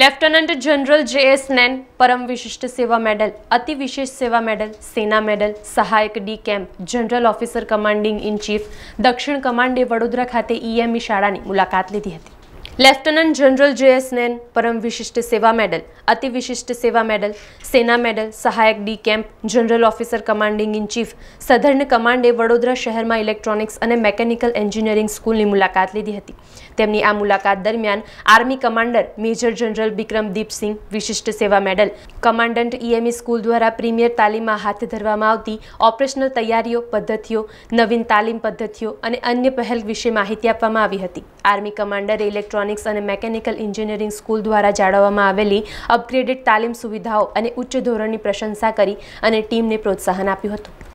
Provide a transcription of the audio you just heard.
lieutenant general J S Nain Param Vishisht Seva medal અતિ વિશેષ સેવા મેડલ સેના મેડલ સહાયક de camp general officer commanding in chief દક્ષિણ કમાન્ડે વડોદરા ખાતે ઈએમઈ શાળાની મુલાકાત લીધી હતી lieutenant general J S Nain Param Vishisht Seva medal અતિ વિશિષ્ટ સેવા મેડલ સેના મેડલ સહાયક de camp general officer commanding in chief southern કમાન્ડે વડોદરા શહેરમાં ઇલેક્ટ્રોનિક્સ અને મેકેનિકલ એન્જિનિયરિંગ સ્કૂલની મુલાકાત લીધી હતી તેમની આ મુલાકાત દરમિયાન army commander major general Bikram Singh Vishisht Seva medal commandant EME school દ્વારા પ્રીમિયર તાલીમમાં હાથ ધરવામાં આવતી ઓપરેશનલ તૈયારીઓ પદ્ધતિઓ નવીન તાલીમ પદ્ધતિઓ અને અન્ય પહેલ વિશે માહિતી આપવામાં આવી હતી આર્મી કમાન્ડરે ઇલેક્ટ્રોનિક્સ અને મેકેનિકલ એન્જિનિયરિંગ સ્કૂલ દ્વારા જાળવવામાં આવેલી અપગ્રેડેડ તાલીમ સુવિધાઓ અને ઉચ્ચ ધોરણની પ્રશંસા કરી અને ટીમને પ્રોત્સાહન આપ્યું હતું